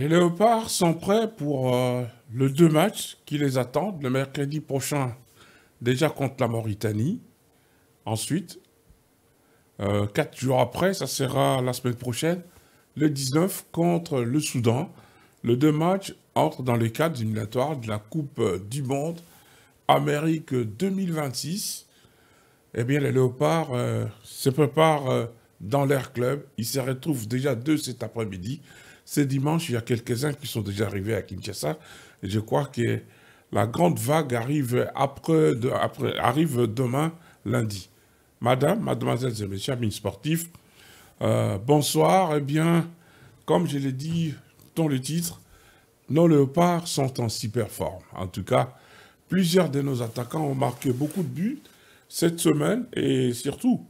Les Léopards sont prêts pour les euh, le deux matchs qui les attendent le mercredi prochain, déjà contre la Mauritanie. Ensuite, euh, quatre jours après, ça sera la semaine prochaine, le 19 contre le Soudan. Le deux matchs entrent dans les cadres éliminatoires de la Coupe du Monde Amérique 2026. Eh bien, les Léopards euh, se préparent dans leur club. Ils se retrouvent déjà deux cet après-midi. Ce dimanche, il y a quelques-uns qui sont déjà arrivés à Kinshasa. Et je crois que la grande vague arrive, après, arrive demain, lundi. Madame, mademoiselle, et messieurs, amis sportifs, euh, bonsoir. Eh bien, comme je l'ai dit dans le titre, nos léopards sont en super forme. En tout cas, plusieurs de nos attaquants ont marqué beaucoup de buts cette semaine et surtout,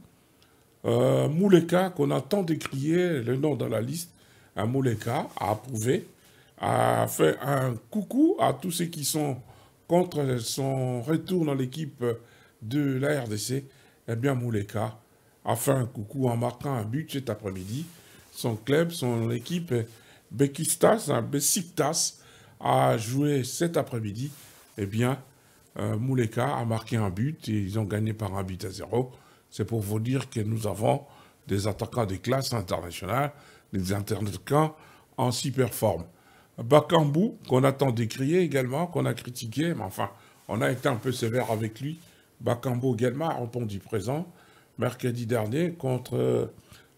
euh, Mouleka, qu'on attend tant le nom dans la liste, Mouleka, a approuvé, a fait un coucou à tous ceux qui sont contre son retour dans l'équipe de la RDC. Eh bien, Mouleka a fait un coucou en marquant un but cet après-midi. Son club, son équipe, Bekistas, Besiktas, a joué cet après-midi. Eh bien, euh, Mouleka a marqué un but et ils ont gagné par un but à zéro. C'est pour vous dire que nous avons des attaquants de classe internationale les camp, en super performe. Bakambu, qu'on a tant également, qu'on a critiqué, mais enfin, on a été un peu sévère avec lui. Bakambu également a répondu présent mercredi dernier contre euh,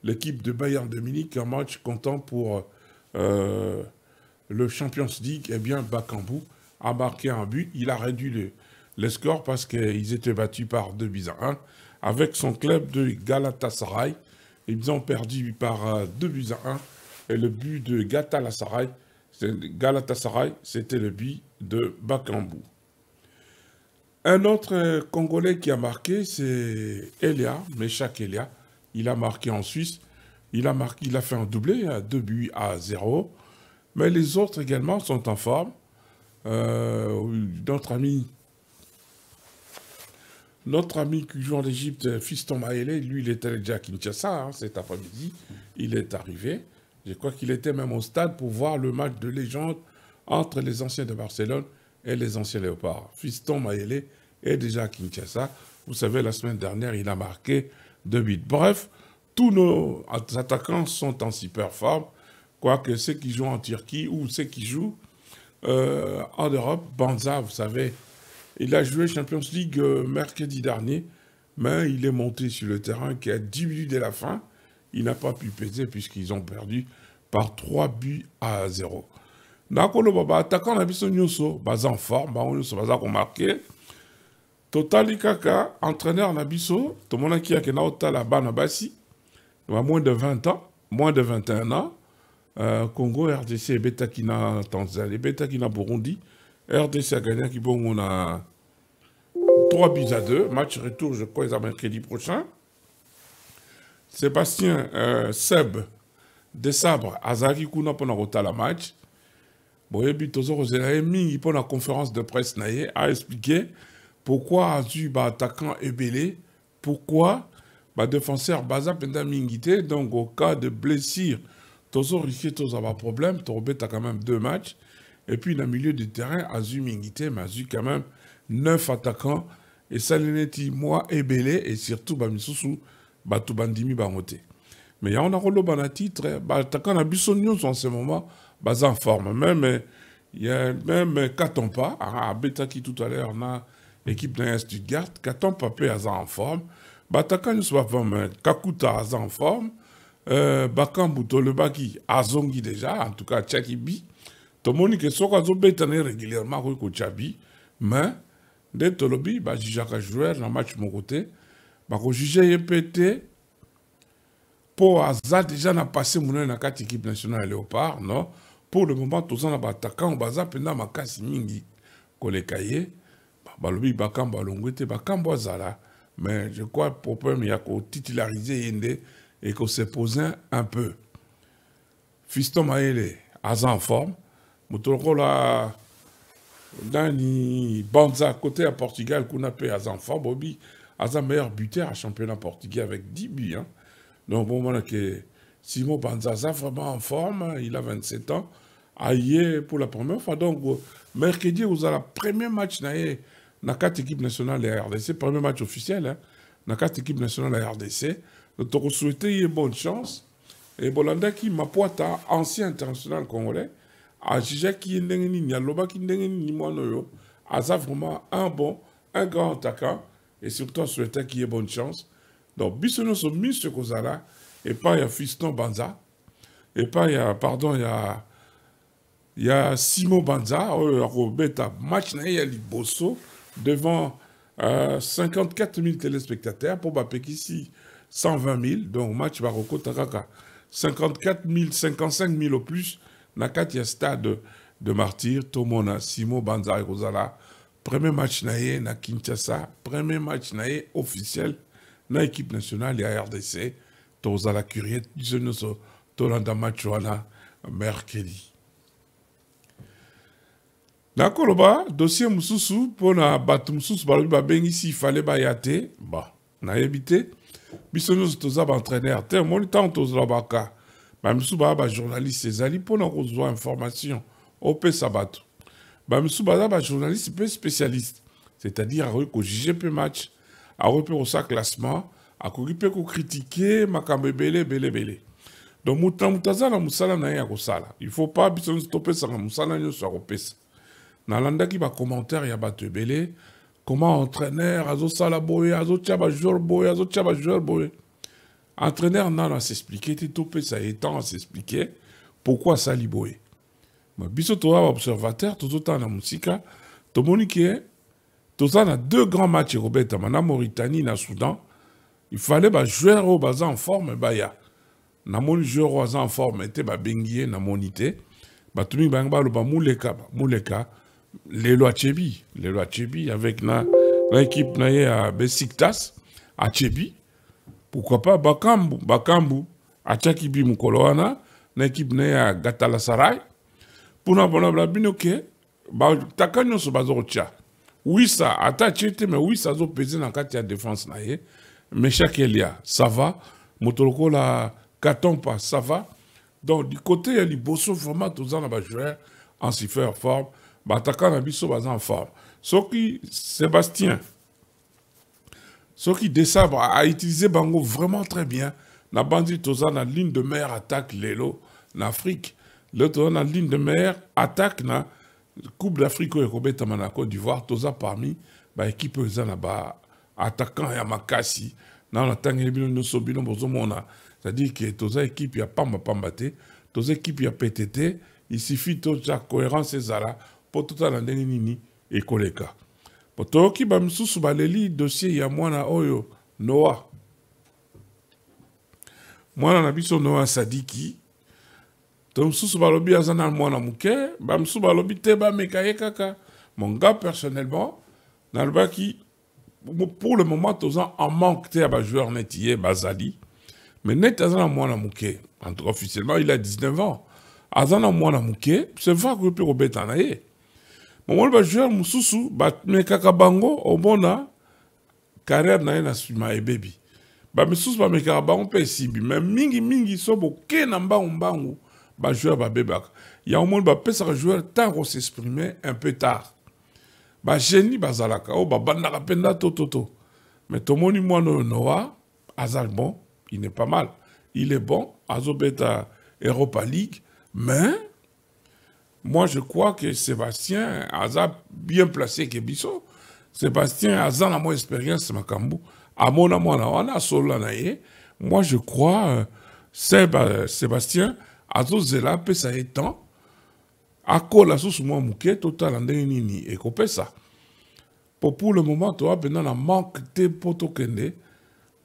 l'équipe de Bayern de Munich, un match comptant pour euh, le Champions League. Eh bien, Bakambu a marqué un but. Il a réduit le, scores score parce qu'ils étaient battus par deux buts à 1 avec son club de Galatasaray. Ils ont perdu par 2 euh, buts à 1. Et le but de Galatasaray, Galatasaray c'était le but de Bakambu. Un autre euh, Congolais qui a marqué, c'est Elia, Meshak Elia. Il a marqué en Suisse. Il a, marqué, il a fait un doublé, 2 hein, buts à 0. Mais les autres également sont en forme. Euh, notre ami notre ami qui joue en Égypte, Fiston Maélé, lui, il était déjà à Kinshasa hein, cet après-midi. Il est arrivé. Je crois qu'il était même au stade pour voir le match de légende entre les anciens de Barcelone et les anciens Léopards. Fiston Maélé est déjà à Kinshasa. Vous savez, la semaine dernière, il a marqué deux buts. Bref, tous nos attaquants sont en super forme, quoique ceux qui jouent en Turquie ou ceux qui jouent euh, en Europe, Banza, vous savez, il a joué Champions League euh, mercredi dernier, mais il est monté sur le terrain qui a 10 minutes la fin. Il n'a pas pu peser puisqu'ils ont perdu par 3 buts à 0. Baba, attaquant na biso nyonso baza en forme bango nyonso baza komarke totali kaka entraîneur na a tomonaki akenda la banabasi, Il a moins de 20 ans moins de 21 ans euh, congo rdc Betakina na tanzanie na burundi RDC a gagné qui on a 3 buts à 2. Match retour, je crois, à mercredi prochain. Sébastien euh, Seb de Sabre kouna pendant mpona la match boyebi tozokozela il a une conférence de presse na a expliqué pourquoi bah, attaquant ébélé pourquoi bah, défenseur baza mpenza mingité donc au cas de blessure il tozo risque problème tu as quand même deux matchs Et puis, dans le milieu du terrain, Azu Mingitem a eu quand même 9 attaquants. Et Salineti, moi, Ebele, et surtout Bamisusu, Batu Bandimi Bamote. Mais il y a un rôle dans le titre, attaquant à Bissonius en ce moment, bas en forme. Même, il y a même Katompa, à Beta qui tout à l'heure, on a l'équipe d'un Stuttgart, Katompa peut en forme. Batakan Swapam, Kakuta Aza en forme, euh, Bakambuto, le Baki, Azongi déjà, en tout cas Tchakibi. tomoni ke soki azobetana ye régulièrement akoki kotya bi mais nde tolobi bajijaka joueur na match moko te bakojuge ye mpe te mpo aza déjà na passé monene na kati équipe nationale ya léopard non pour le moment toza na baatakan baza mpenza makasi mingi koleka ye balobi bakambo alongwe te bakambo azala mais je crois problème ya kotitularize ye nde ekose posin un peu fiston mayele aza en forme dans les banza à côté à portugal kuna mpe aza enfant meilleur buteur à championnat portugais avec 10 buts hein. donc pour que simon banza vraiment en forme hein, il a 27 ans aille pour la première fois donc euh, mercredi vous le premier match dans 4 na nationales équipe nationale la rdc premier match officiel hein, 4 équipes équipe nationale la rdc vous une bonne chance Et ebolandaki mapwata ancien international congolais Azizaki qui est Ndengeni, Nimonoyo, Aza vraiment un bon, un grand attaquant, et surtout souhaiter qu'il ait bonne chance. Donc, Bissono au mis ce Kozala, et pas il y a Fiston Banza, et pas il y a, pardon, il y a, il y a Simon Banza, oh, match il y a Liboso, devant euh, 54 000 téléspectateurs, pour Bapek ici, 120 000, donc match Baroko Takaka, 54 000, 55 000 au plus, na kati ya stade de martyr tomona simo banza ekozala premier match na ye na kinshasa premier match na ye officiel na équipe nationale ya rdc tozala curie biso nyonso tolanda match wana mercredi nakoloba dossier mosusu mpona bato mosusu balobi babengisi ifale baya te ba nayebi te biso nyonso toza baentraîneur te omoni ntango tozalobaka bamisu baza journaliste ezali pona kozwa information opesa bato bamisu baza journaliste mpe spécialiste c'est-à-dire akoki kojuge mpe match à au sa classement à mpe kokritike makambo ebele ebele Belé. donc moto na moto aza na musala na ya ko sala. il faut pas musala nyonso topesaka mosala Na ya kopesa nalandaki commentaire ya bato Belé, comment entraîneur azosala boye azotia bajour boye azotia joueur boye Entraîneur n'a s'expliquer, t'es topé ça étant à s'expliquer pourquoi ça liboé. Mais biso observateur tout autant tota na musika, to est, tout ça dans deux grands matchs Robert la Mauritanie na Soudan. Il fallait bah jouer au bazar en forme bah ya. Na mon jeu au en forme était bah bengié na monité. Bah tout bang bah le bah mouleka mouleka les lois Chebi, les lois Chebi avec na l'équipe na y'a, Besiktas à Chebi pourquoi pas Bakambu. Bakambu, atiaki bi mukolo wana, na équipe ne ya Gatala Sarai, mpuna bona balabini bah, ke ça nyonso bazokotia mais oui ça te ça, zo pesé na kati ya défense na ye qu'il chaque elia ça va la carton pas ça va donc du côté ya liboso vraiment toza na bajoueur en faire forme bataka na biso so bah, en forme soki sébastien ce qui desabra a utilisé bango vraiment très bien na bandi toza na ligne de mer attaque lelo l'Afrique. afrique le toza na ligne de mer attaque na coupe d'afrique et ekobetama na côte d'ivoire toza parmi l'équipe oyo eza na attaquant ya makasi nano natangeli bino nyonso bino bozomona c'est-à-dire que toza équipe ya pambapamba te toza équipe ya a PTT. il suffit toza cohérence ezala mpo ni ni et ekoleka po toyoki bamisusu baleli dossier ya mwana oyo Noah. mwana na biso Noah sadiki to mosusu balobi aza mwana moke bamsusu balobi te bameka ye kaka gars personnellement qui pour le moment tozan en manque te ya joueur neti bazali mais neti aza na mwana moke entre officiellement il a 19 ans Azana mwana moke c'est vrai que mpe na ye mon joueur bajoueur mosusu bamekaka bango omona carrière na ye na nsima ebebi bamisusu bamekaka bango mpe esimbi me mingimingi so boke na mbangumbangu bajoueur babebaka yango peut bapesaka joueur ntango s'exprimer un peu tard génie bazalaka oyo babandaka mpe ndato toto me tomoni mwana oyo noa azal bon il n'est pas mal il est bon azobeta europa league mais Moi, je crois que Sébastien Aza bien placé que Bissot. Sébastien Aza na mon expérience makambo. Amona mwana wana solo na ye. Eh. Moi, je crois euh, euh Sébastien Azo zela pe sa étant akola susu mwa moke totala ndenge nini ekopesa po pour le moment toa mpenza na manque te mpo tokende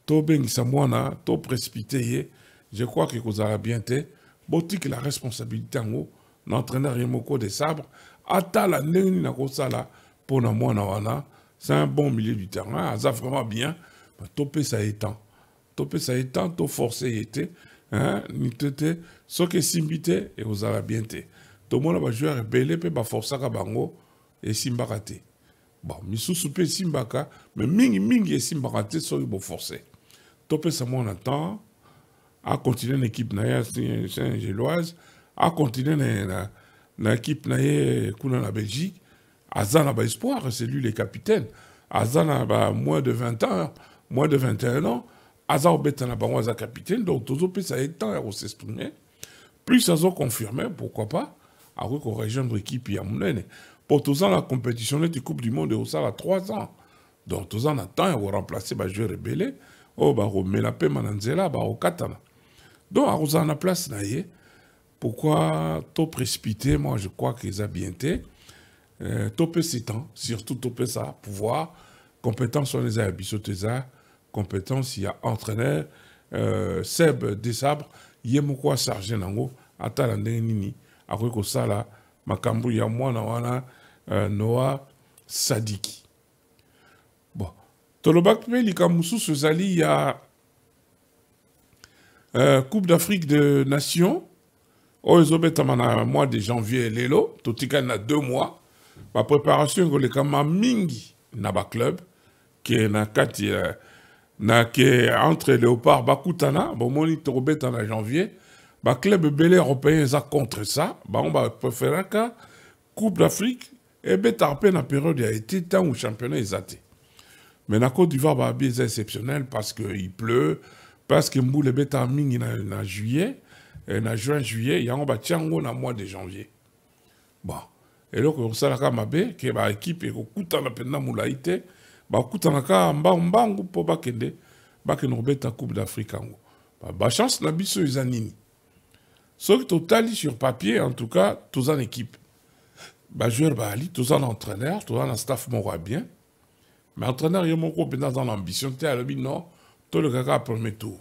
tobengisa mwana toprécipite eh. ye je crois ke kozala bien te botikela responsabilité yango l'entraîneur Yemoko des Sabres, Atala Nengi Kosala, pour Wana, c'est un bon milieu du terrain, Aza vraiment bien, bah, topé ça étant. Topé ça étant, to forcé était, hein, ni tete, ce que et aux arabienté. Tout le monde va jouer à rebelle, puis va forcer à Bango, et simbakate. Bon, bah, sous pe simbaka, mais mingi mingi et simbakate, so bon forcé. Topé ça mon attend à continuer l'équipe Naya Saint-Géloise, a continué l'équipe l'équipe ekipe la Belgique, Azan Belgique belgique a c'est lui le capitaine Azan a moins de 20 ans moins de 21 ans Azan obeta na de aza capitaine donc a le temps ya s'exprimer. plus confirmé, pourquoi pas akoki korejoindre ekipe ya pour pour toza la compétition de coupe du monde à 3 ans donc toza na temps ya koremplace bajoueur ebele oyo oh, bakomela pema Mananzela, bah, au Katana. donc akozala la place na pourquoi trop précipiter Moi, je crois qu'ils a bien été. Euh, topé temps, surtout topé ça, pouvoir, compétence sur les arbres, ça, compétence, il y a entraîneur, euh, Seb Desabre, Yemokwa Sargent Nango, Atalande Nini, Akweko Sala, Makambu Yamwana Wana, euh, Noah Sadiki. Bon. Tolobak Moussou Likamusu, il y a euh, Coupe d'Afrique de Nations, oyo oh, ezobetama un mois de janvier lelo totikali a deux mois ma préparation bapreparation ekolekama mingi na club ke na kati na ke entre léopard bakutana moniteur tokobeta en janvier club bel européen eza contre ça bah, on va préférer bapreferaka coupe d'afrique et mpe na période a été temps où championnat est te mais na côte d'ivoire bah, est exceptionnel parce que il pleut parce que le ebetaka mingi na juillet na juin juillet yango ba tiango na mois de janvier bon et eloko là mabe ba baekipe ekokutana ka molai mbangu bakutana ba mbangumbangu ba bakende bakende kobeta coupe d'afrique ba chance na biso eza nini soki totali sur papier en tout cas tous en équipe ba baali tous en entraîneur tous en staff mon roi bien mais entraîneur ye moko mpenza dans na ambition te le non tolekaka premier tour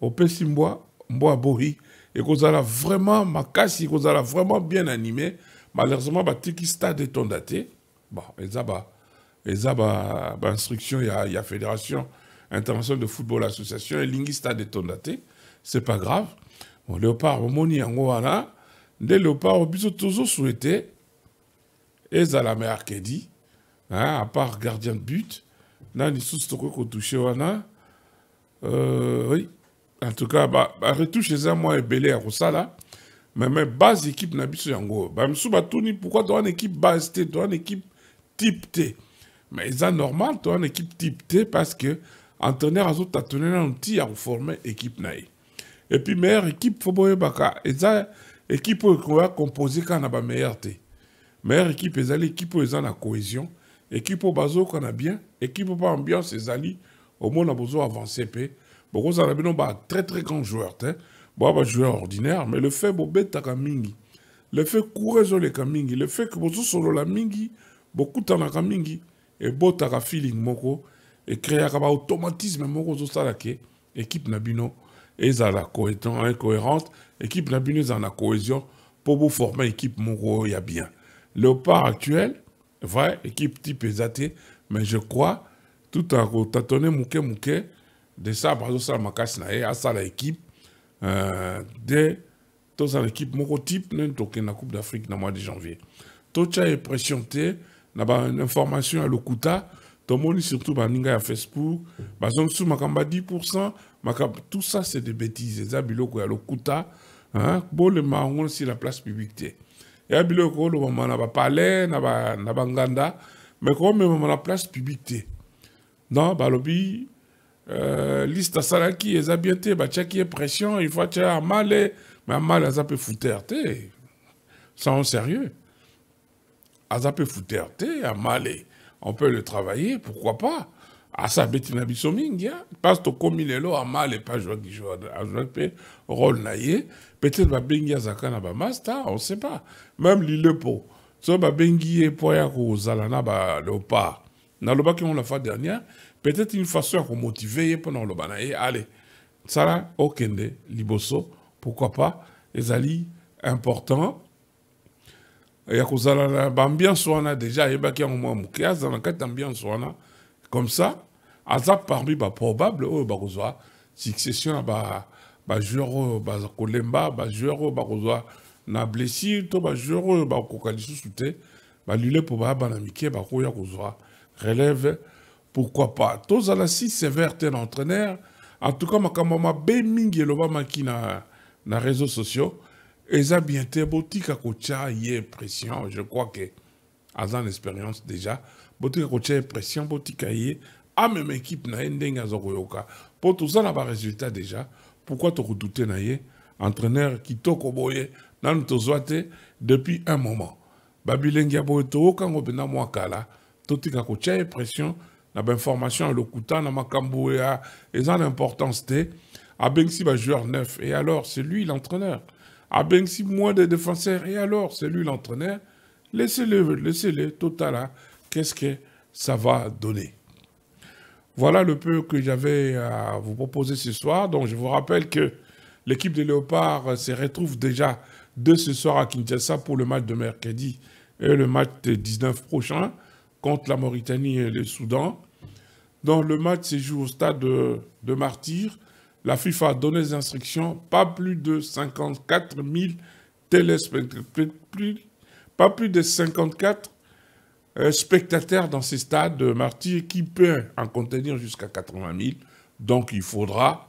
au opesi et que aboyi a vraiment vous allez vraiment bien animé malheureusement batiki stade etonda te bon bah, bah, bah, instruction, il y a, il y a fédération internationale de football association elingi stade etonda te c'est pas grave bon, léopard omoni yango leopard nde toujours souhaité, tozosouete ezala me arkedi hein, à part gardien de but nani lisusu que kotouche wana euh, oui en tout cas baretouche eza mwa ebele ya kosala me me base équipe na biso yango oyo bamisusu batuni pourkui toa na équipe base te toa na équipe type te me eza normal toa na équipe type te parce que entraîneur azotatone nanu ti ya koforme équipe na ye epuis meilleure équipe fo boyebaka eza équipe oyo ekoya compose kaka na bameilleur te meilleure équipe ezali équipe oyo eza na cohésion équipe oyo bazoyoka na bien équipe oyo ba ambiance ezali omona bozo avance mpe boko ozala bino ba très très grand joueur te hein. boa bah, joueur ordinaire mais le fait bobetaka mingi le fait cour ezoleka mingi le fait que solo la mingi bokutanaka mingi ebotaka feeling moko et un automatisme, moko ozosala ke équipe na bino ezala cohérente équipe na bino a la cohésion pour vous former équipe moko ya bien le part actuel vrai équipe type Zaté, mais je crois tout en kotatone moke moke de ça bazo sala makasi na ye asala équipe uh, de tozala équipe moko type nini tokende la coupe d'afrique na mois de janvier totya ye pression te na bainformation ya lokuta tomoni surtout baninga ya facebook bazongisu makambo ya 10 pourcent tout ça c'est des de bêtise eza biloko hein lokuta le yango si la place publique te eya biloko parler na bapalais na mais me même la place publique non balobi euh, lista asalaki eza bien te batiaki est pression il faut atya amale me amale aza mpe futere te sans sérieux aza fouterté, à te amale on peut le travailler pourquoi pas asa abeti na biso mingi parce tokomi lelo amale pas azwaki azwaki mpe rôle na peut-être babengi azalaka na bamaster on sait pas même lilepo so babengi ye mpo ya kozala na baleopard qui ont la fois dernière peut-être une façon qu'on motiver pendant le le allez ça okende liboso pourquoi pas les alliés importants ya kozala na on a déjà ayebaki yango mwa moke azala dans kati ya ambiance a, comme ça ça parmi bah, oyo oh, bakozwa succession na bah, bah oyo bah kolemba bah oyo bakozwa na blessure to bajoueur oyo bakoka lisusu te balule mpo baya bana bah bakoya kozwa bah, bah, relève pourquoi pas Tous à la si sévère tel entraîneur en tout cas ma mabe mingi elobamaki na, na réseaux sociaux eza bien te botika y est pression je crois que azan na expérience déjà botika kotia ye pression est à ah, même équipe na ending ndenge aza Pour tout ça, na résultat déjà pourquoi redouter na ye entraîneur kitoko boye nanu tozwa te depuis un moment Babilinga ya boye toyokango mpenza mwa kala totika kotia pression la information ben Lokutan na makambo ya eza l'importance l'importance. à Benxib, ba joueur neuf et alors c'est lui l'entraîneur Benxi, moins de défenseurs et alors c'est lui l'entraîneur laissez-le laissez-le Totala, qu'est-ce que ça va donner voilà le peu que j'avais à vous proposer ce soir donc je vous rappelle que l'équipe des léopards se retrouve déjà de ce soir à Kinshasa pour le match de mercredi et le match de 19 prochain contre la Mauritanie et le Soudan. Dans le match se joue au stade de, Martyrs, La FIFA a donné des instructions, pas plus de 54 000 téléspectateurs, pas plus de 54 euh, spectateurs dans ces stades de Martyr qui peut en contenir jusqu'à 80 000. Donc il faudra,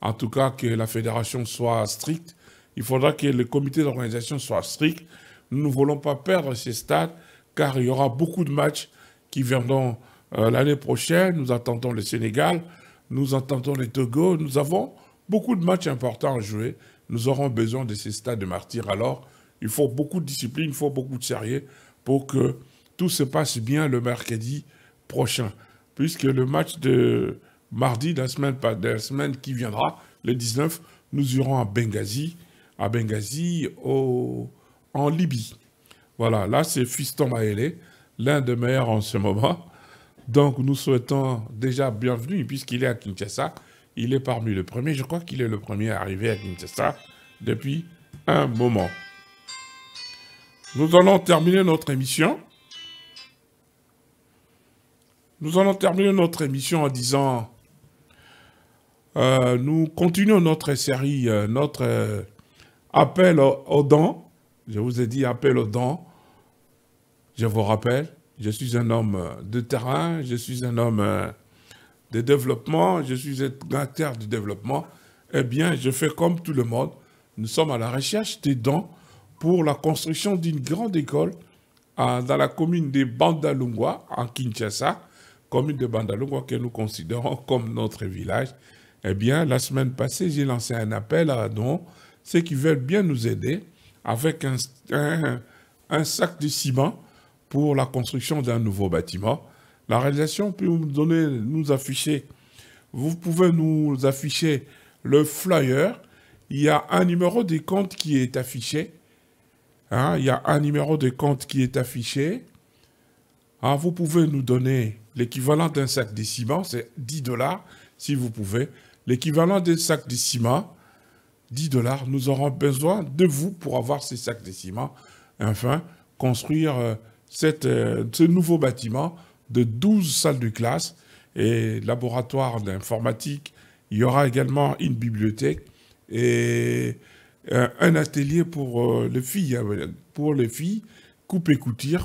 en tout cas, que la fédération soit stricte. Il faudra que le comité d'organisation soit strict. Nous ne voulons pas perdre ces stades car il y aura beaucoup de matchs qui viendront euh, l'année prochaine. Nous attendons le Sénégal, nous attendons les Togo. Nous avons beaucoup de matchs importants à jouer. Nous aurons besoin de ces stades de martyrs. Alors, il faut beaucoup de discipline, il faut beaucoup de sérieux pour que tout se passe bien le mercredi prochain. Puisque le match de mardi, de la semaine, qui viendra, le 19, nous irons à Benghazi, à Benghazi, en Libye. Voilà, là c'est Fiston Maélé, l'un des meilleurs en ce moment. Donc nous souhaitons déjà bienvenue puisqu'il est à Kinshasa. Il est parmi les premiers, je crois qu'il est le premier à arriver à Kinshasa depuis un moment. Nous allons terminer notre émission. Nous allons terminer notre émission en disant, euh, nous continuons notre série, euh, notre euh, appel aux, aux dents. Je vous ai dit appel aux dents je vous rappelle, je suis un homme euh, de terrain, je suis un homme euh, de développement, je suis un acteur du développement. Eh bien, je fais comme tout le monde. Nous sommes à la recherche des dons pour la construction d'une grande école euh, dans la commune de Bandalungwa, en Kinshasa, commune de Bandalungwa que nous considérons comme notre village. Eh bien, la semaine passée, j'ai lancé un appel à dons, ceux qui veulent bien nous aider, avec un sac de ciment pour la construction d'un nouveau bâtiment. La réalisation peut nous donner, nous afficher. Vous pouvez nous afficher le flyer. Il y a un numéro de compte qui est affiché. Hein, il y a un numéro de compte qui est affiché. Hein, vous pouvez nous donner l'équivalent d'un sac de ciment, c'est 10 dollars si vous pouvez. L'équivalent d'un sac de ciment, 10 dollars. Nous aurons besoin de vous pour avoir ces sacs de ciment. Enfin, construire. Euh, euh, ce nouveau bâtiment de 12 salles de classe et laboratoire d'informatique. Il y aura également une bibliothèque et euh, un atelier pour euh, les filles, pour les filles, coupe et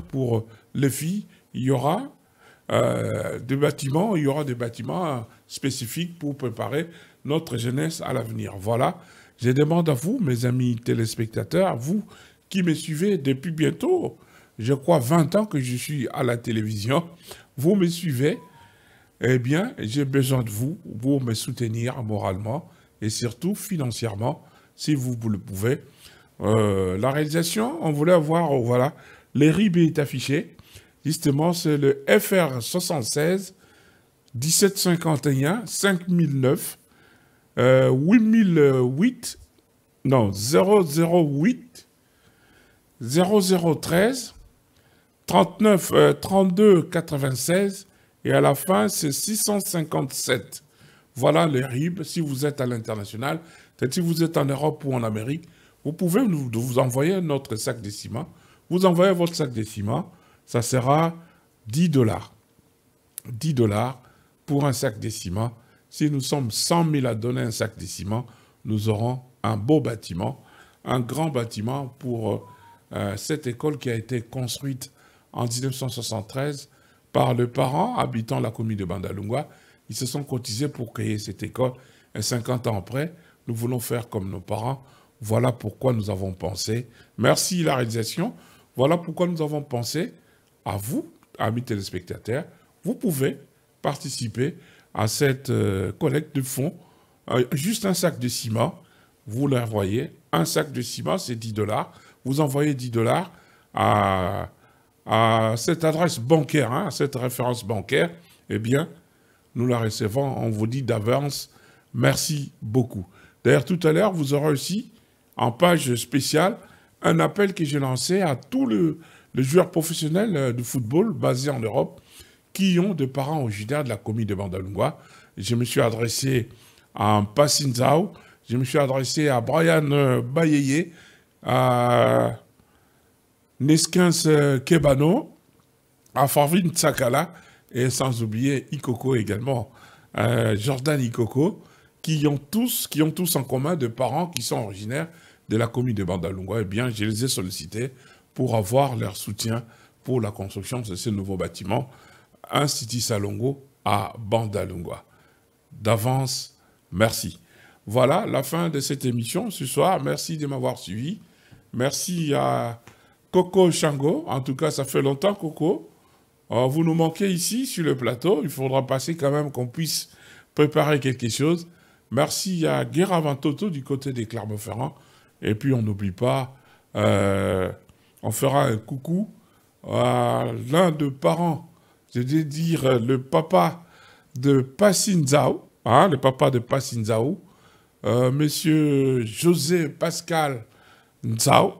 pour les filles. Il y aura des bâtiments, il y aura des bâtiments spécifiques pour préparer notre jeunesse à l'avenir. Voilà, je demande à vous, mes amis téléspectateurs, vous qui me suivez depuis bientôt je crois, 20 ans que je suis à la télévision. Vous me suivez. Eh bien, j'ai besoin de vous pour me soutenir moralement et surtout financièrement, si vous, le pouvez. Euh, la réalisation, on voulait avoir, oh, voilà, les RIB est affiché. Justement, c'est le FR 76 1751 5009 8008 non 008 0013 39, 32, 96 et à la fin, c'est 657. Voilà les RIB si vous êtes à l'international. Si vous êtes en Europe ou en Amérique, vous pouvez vous envoyer notre sac de ciment. Vous envoyez votre sac de ciment, ça sera 10 dollars. 10 dollars pour un sac de ciment. Si nous sommes 100 000 à donner un sac de ciment, nous aurons un beau bâtiment, un grand bâtiment pour euh, cette école qui a été construite en 1973 par le parent habitant la commune de Bandalunga. Ils se sont cotisés pour créer cette école. Et 50 ans après, nous voulons faire comme nos parents. Voilà pourquoi nous avons pensé. Merci la réalisation. Voilà pourquoi nous avons pensé à vous, amis téléspectateurs. Vous pouvez participer à cette euh, collecte de fonds. Euh, juste un sac de ciment, vous l'envoyez. Un sac de ciment, c'est 10 dollars. Vous envoyez 10 dollars à à cette adresse bancaire, hein, à cette référence bancaire, eh bien, nous la recevons. On vous dit d'avance, merci beaucoup. D'ailleurs, tout à l'heure, vous aurez aussi, en page spéciale, un appel que j'ai lancé à tous le, les joueurs professionnels euh, de football basés en Europe qui ont des parents originaires de la commune de Bandalungwa. Je me suis adressé à Passinzao, je me suis adressé à Brian euh, Bayeye, à Nesquins Kebano, Afarvin Tsakala et sans oublier Ikoko également, euh, Jordan Ikoko, qui ont, tous, qui ont tous en commun de parents qui sont originaires de la commune de Bandalunga. Eh bien, je les ai sollicités pour avoir leur soutien pour la construction de ce nouveau bâtiment, un City Salongo à Bandalunga. D'avance, merci. Voilà la fin de cette émission ce soir. Merci de m'avoir suivi. Merci à Coco Shango. En tout cas, ça fait longtemps, Coco. Oh, vous nous manquez ici sur le plateau. Il faudra passer quand même qu'on puisse préparer quelque chose. Merci à Guéravant Toto du côté des Clermont-Ferrand. Et puis, on n'oublie pas, euh, on fera un coucou à l'un de parents, je vais dire le papa de Passinzao, hein, le papa de Passinzao, euh, monsieur José Pascal Nzao,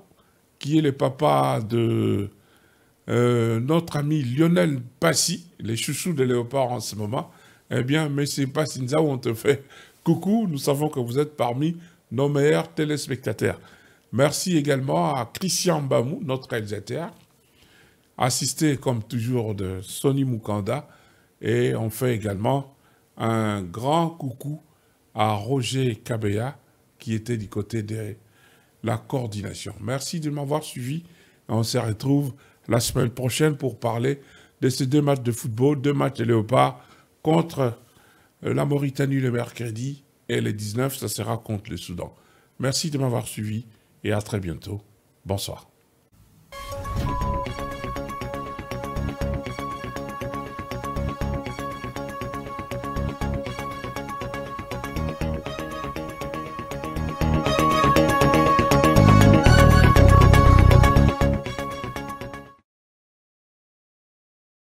qui est le papa de euh, notre ami Lionel Passy, les chouchous de Léopard en ce moment, eh bien, Monsieur Passinza, on te fait coucou. Nous savons que vous êtes parmi nos meilleurs téléspectateurs. Merci également à Christian Bamou, notre réalisateur, assisté comme toujours de Sonny Mukanda. Et on fait également un grand coucou à Roger Kabeya, qui était du côté des la coordination. Merci de m'avoir suivi. On se retrouve la semaine prochaine pour parler de ces deux matchs de football, deux matchs de Léopard contre euh, la Mauritanie le mercredi et les 19, ça sera contre le Soudan. Merci de m'avoir suivi et à très bientôt. Bonsoir.